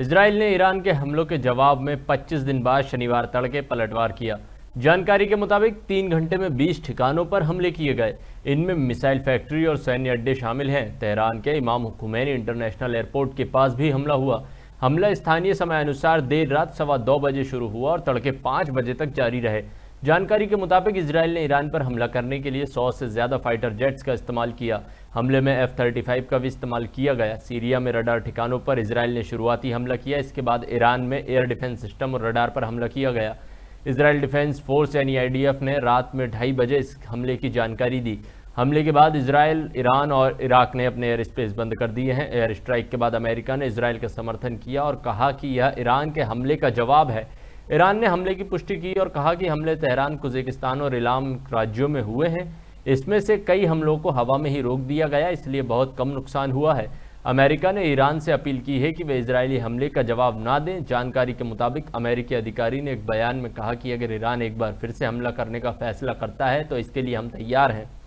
Israel ने Iran के हमलों के जवाब में 25 दिन बाद शनिवार तड़के पलटवार किया जानकारी के मुताबिक तीन घंटे में 20 ठिकानों पर हमले किए गए इनमें मिसाइल फैक्ट्री और सैन्य अड्डे शामिल हैं तेहरान के इमाम हुकुमैनी इंटरनेशनल एयरपोर्ट के पास भी हमला हुआ हमला स्थानीय समयानुसार देर रात सवा दो बजे शुरू हुआ और तड़के पाँच बजे तक जारी रहे जानकारी के मुताबिक इसराइल ने ईरान पर हमला करने के लिए 100 से ज़्यादा फाइटर जेट्स का इस्तेमाल किया हमले में एफ थर्टी फाइव का भी इस्तेमाल किया गया सीरिया में रडार ठिकानों पर इसराइल ने शुरुआती हमला किया इसके बाद ईरान में एयर डिफेंस सिस्टम और रडार पर हमला किया गया इसराइल डिफेंस फोर्स यानी एफ ने रात में ढाई बजे इस हमले की जानकारी दी हमले के बाद इसराइल ईरान और इराक ने अपने एयर स्पेस बंद कर दिए हैं एयर स्ट्राइक के बाद अमेरिका ने इसराइल का समर्थन किया और कहा कि यह ईरान के हमले का जवाब है ईरान ने हमले की पुष्टि की और कहा कि हमले तेहरान कुजिकिस्तान और इलाम राज्यों में हुए हैं इसमें से कई हमलों को हवा में ही रोक दिया गया इसलिए बहुत कम नुकसान हुआ है अमेरिका ने ईरान से अपील की है कि वे इसराइली हमले का जवाब ना दें जानकारी के मुताबिक अमेरिकी अधिकारी ने एक बयान में कहा कि अगर ईरान एक बार फिर से हमला करने का फैसला करता है तो इसके लिए हम तैयार हैं